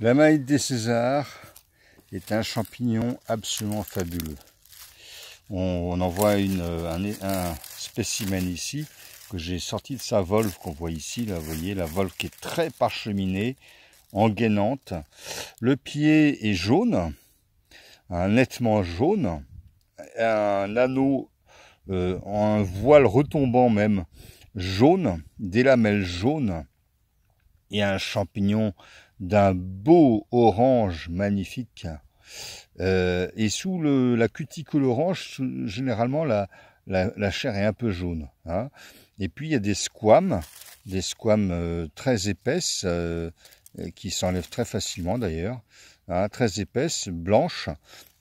La maïde des Césars est un champignon absolument fabuleux. On, en voit euh, un, spécimen ici que j'ai sorti de sa volve qu'on voit ici. Là, vous voyez la volve qui est très parcheminée, engainante. Le pied est jaune, hein, nettement jaune. Un anneau, un euh, voile retombant même jaune, des lamelles jaunes et un champignon d'un beau orange magnifique. Euh, et sous la cuticule orange, généralement la, la, chair est un peu jaune. Hein. Et puis il y a des squames, des squames euh, très épaisses, euh, qui s'enlèvent très facilement d'ailleurs, hein, très épaisses, blanches,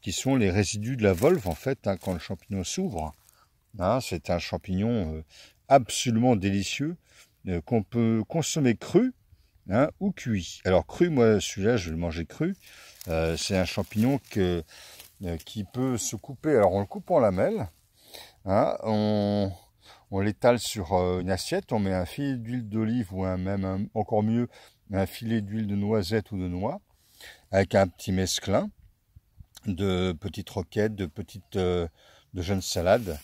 qui sont les résidus de la volve en fait, hein, quand le champignon s'ouvre. C'est un champignon absolument délicieux qu'on peut consommer cru Hein, ou cuit. Alors cru, moi celui-là, je vais le manger cru. Euh, c'est un champignon que, euh, qui peut se couper. Alors on le coupe en lamelles. Hein, on, on l'étale sur euh, une assiette. On met un filet d'huile d'olive ou même encore mieux un filet d'huile de noisette ou de noix avec un petit mesclin de petites roquettes, de petites de jeunes salades.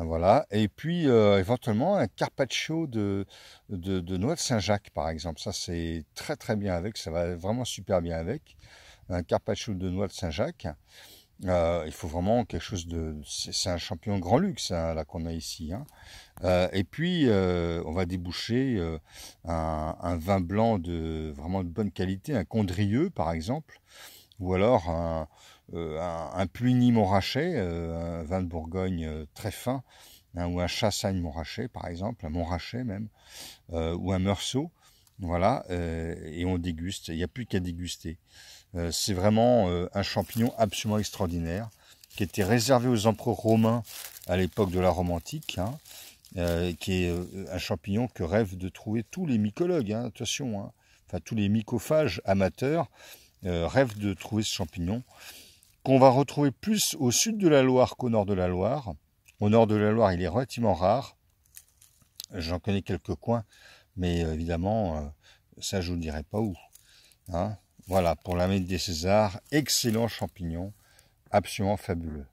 Ah, voilà. Et puis, euh, éventuellement, un carpaccio de, de, noix de Saint-Jacques, par exemple. Ça, c'est très, très bien avec. Ça va vraiment super bien avec. Un carpaccio de noix de Saint-Jacques. Euh, il faut vraiment quelque chose de... C'est un champion grand luxe, hein, là, qu'on a ici. Hein. Euh, et puis, on va déboucher un, vin blanc de vraiment de bonne qualité, un condrieux, par exemple ou alors un, euh, un, euh, un vin de Bourgogne euh, très fin, hein, ou un Chassagne Montrachet par exemple, un Montrachet même, ou un Meursault. Voilà, et on déguste, il n'y a plus qu'à déguster. c'est vraiment un champignon absolument extraordinaire qui était réservé aux empereurs romains à l'époque de la Rome antique. Hein, qui est un champignon que rêvent de trouver tous les mycologues, hein, attention, enfin tous les mycophages amateurs euh, rêve de trouver ce champignon, qu'on va retrouver plus au sud de la Loire qu'au nord de la Loire. Au nord de la Loire, il est relativement rare. J'en connais quelques coins, mais euh, évidemment, euh, ça je ne vous dirai pas où. Hein voilà, pour la des César, excellent champignon, absolument fabuleux.